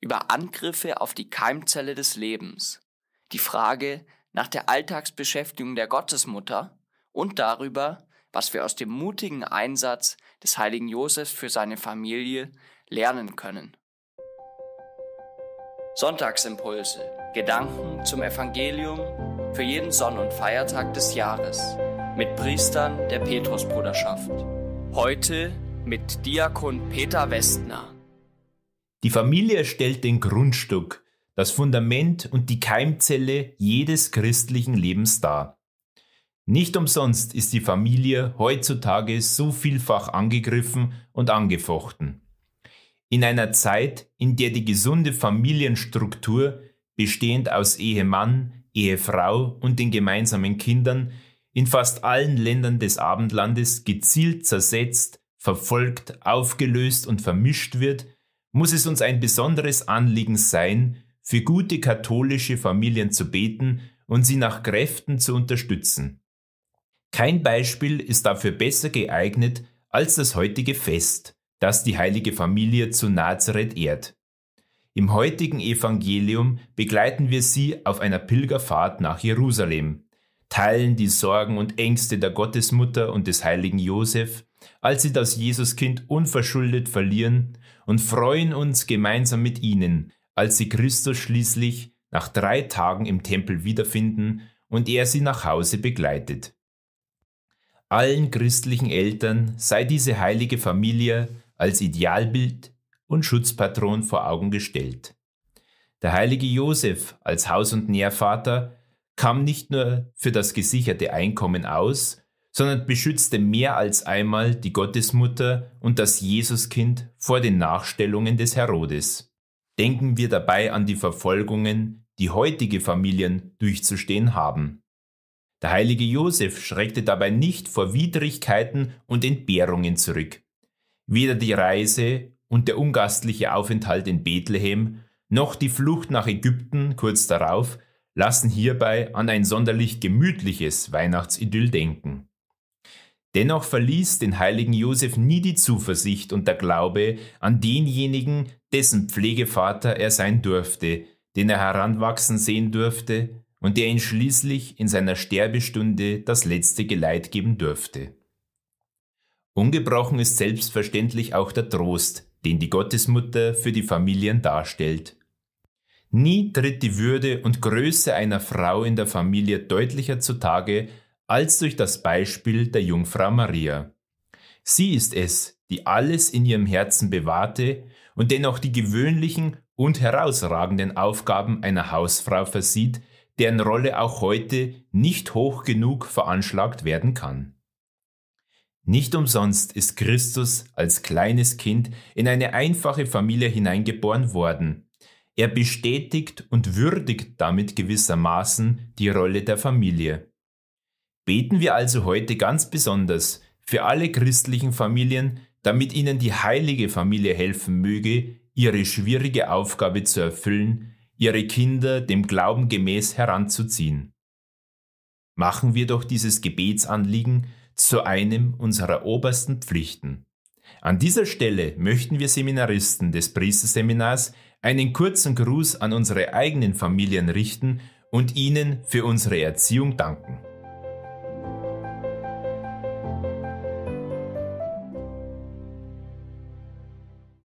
über Angriffe auf die Keimzelle des Lebens, die Frage nach der Alltagsbeschäftigung der Gottesmutter und darüber, was wir aus dem mutigen Einsatz des heiligen Josef für seine Familie lernen können. Sonntagsimpulse, Gedanken zum Evangelium für jeden Sonn- und Feiertag des Jahres mit Priestern der Petrusbruderschaft. Heute mit Diakon Peter Westner. Die Familie stellt den Grundstück, das Fundament und die Keimzelle jedes christlichen Lebens dar. Nicht umsonst ist die Familie heutzutage so vielfach angegriffen und angefochten. In einer Zeit, in der die gesunde Familienstruktur, bestehend aus Ehemann, Ehefrau und den gemeinsamen Kindern, in fast allen Ländern des Abendlandes gezielt zersetzt, verfolgt, aufgelöst und vermischt wird, muss es uns ein besonderes Anliegen sein, für gute katholische Familien zu beten und sie nach Kräften zu unterstützen. Kein Beispiel ist dafür besser geeignet als das heutige Fest, das die heilige Familie zu Nazareth ehrt. Im heutigen Evangelium begleiten wir sie auf einer Pilgerfahrt nach Jerusalem, teilen die Sorgen und Ängste der Gottesmutter und des heiligen Josef, als sie das Jesuskind unverschuldet verlieren und freuen uns gemeinsam mit ihnen, als sie Christus schließlich nach drei Tagen im Tempel wiederfinden und er sie nach Hause begleitet. Allen christlichen Eltern sei diese heilige Familie als Idealbild und Schutzpatron vor Augen gestellt. Der heilige Josef als Haus- und Nährvater kam nicht nur für das gesicherte Einkommen aus, sondern beschützte mehr als einmal die Gottesmutter und das Jesuskind vor den Nachstellungen des Herodes. Denken wir dabei an die Verfolgungen, die heutige Familien durchzustehen haben. Der heilige Josef schreckte dabei nicht vor Widrigkeiten und Entbehrungen zurück. Weder die Reise und der ungastliche Aufenthalt in Bethlehem noch die Flucht nach Ägypten kurz darauf lassen hierbei an ein sonderlich gemütliches Weihnachtsidyll denken. Dennoch verließ den heiligen Josef nie die Zuversicht und der Glaube an denjenigen, dessen Pflegevater er sein durfte, den er heranwachsen sehen durfte und der ihn schließlich in seiner Sterbestunde das letzte Geleit geben durfte. Ungebrochen ist selbstverständlich auch der Trost, den die Gottesmutter für die Familien darstellt. Nie tritt die Würde und Größe einer Frau in der Familie deutlicher zutage als durch das Beispiel der Jungfrau Maria. Sie ist es, die alles in ihrem Herzen bewahrte und dennoch die gewöhnlichen und herausragenden Aufgaben einer Hausfrau versieht, deren Rolle auch heute nicht hoch genug veranschlagt werden kann. Nicht umsonst ist Christus als kleines Kind in eine einfache Familie hineingeboren worden. Er bestätigt und würdigt damit gewissermaßen die Rolle der Familie. Beten wir also heute ganz besonders für alle christlichen Familien, damit ihnen die heilige Familie helfen möge, ihre schwierige Aufgabe zu erfüllen, ihre Kinder dem Glauben gemäß heranzuziehen. Machen wir doch dieses Gebetsanliegen zu einem unserer obersten Pflichten. An dieser Stelle möchten wir Seminaristen des Priesterseminars einen kurzen Gruß an unsere eigenen Familien richten und ihnen für unsere Erziehung danken.